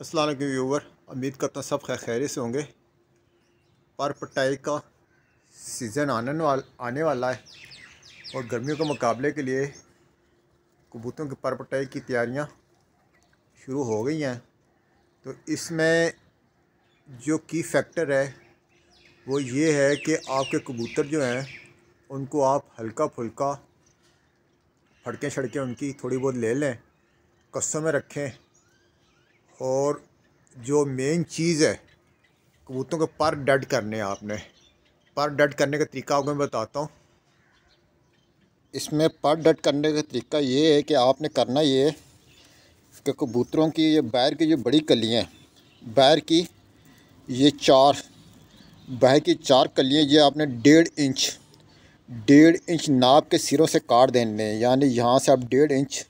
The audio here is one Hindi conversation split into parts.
असलम व्यूवर उम्मीद करता सब खैर खैर से होंगे पर पटाई का सीज़न आने वाल आने वाला है और गर्मियों के मुकाबले के लिए कबूतरों की पर पटाई की तैयारियाँ शुरू हो गई हैं तो इसमें जो की फैक्टर है वो ये है कि आपके कबूतर जो हैं उनको आप हल्का फुल्का फड़के छड़के उनकी थोड़ी बहुत ले लें कस्सों में रखें और जो मेन चीज़ है कबूतरों के पर डड करने हैं आपने पर डड करने का तरीका आपको मैं बताता हूँ इसमें पर डट करने का तरीका ये है कि आपने करना ये कि कबूतरों की ये बैर की जो बड़ी कलियाँ हैं बैर की ये चार बैर की चार कलियाँ ये आपने डेढ़ इंच डेढ़ इंच नाप के सिरों से काट देने यानी यहाँ से आप डेढ़ इंच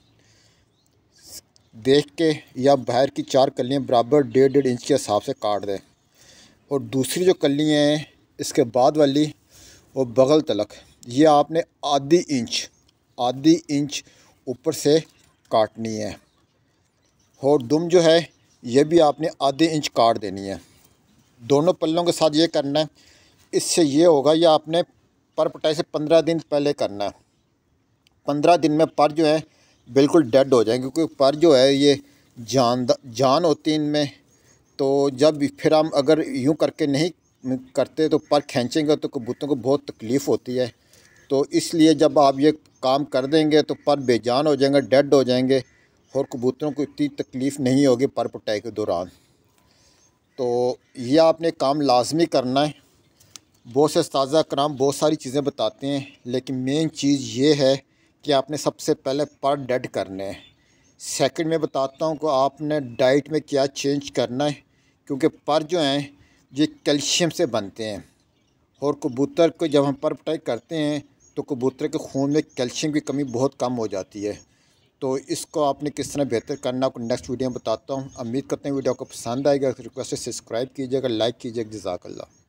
देख के या बाहर की चार कलियाँ बराबर डेढ़ डेढ़ इंच के हिसाब से काट दें और दूसरी जो कलियाँ हैं इसके बाद वाली वो बगल तलक ये आपने आधी इंच आधी इंच ऊपर से काटनी है और दुम जो है ये भी आपने आधी इंच काट देनी है दोनों पल्लों के साथ ये करना है इससे ये होगा ये आपने पर पटाई से पंद्रह दिन पहले करना है पंद्रह दिन में पर जो है बिल्कुल डेड हो जाएँ क्योंकि पर जो है ये जान जान होती है इनमें तो जब फिर हम अगर यूँ करके नहीं करते तो पर खींचेंगे तो कबूतरों को बहुत तकलीफ़ होती है तो इसलिए जब आप ये काम कर देंगे तो पर बेजान हो जाएंगे डेड हो जाएंगे और कबूतरों को इतनी तकलीफ़ नहीं होगी पर पटाई के दौरान तो ये आपने काम लाजमी करना है बहुत से ताज़ा कराम बहुत सारी चीज़ें बताते हैं लेकिन मेन चीज़ ये है कि आपने सबसे पहले पर डेड करने हैं सेकंड में बताता हूँ कि आपने डाइट में क्या चेंज करना है क्योंकि पर जो हैं ये कैल्शियम से बनते हैं और कबूतर को जब हम पर पटाई करते हैं तो कबूतर के खून में कैल्शियम की कमी बहुत कम हो जाती है तो इसको आपने किस तरह बेहतर करना आपको नेक्स्ट वीडियो में बताता हूँ उम्मीद करते हैं वीडियो आपको पसंद आएगा रिक्वेस्ट सब्सक्राइब कीजिएगा लाइक कीजिएगा जजाकल्ला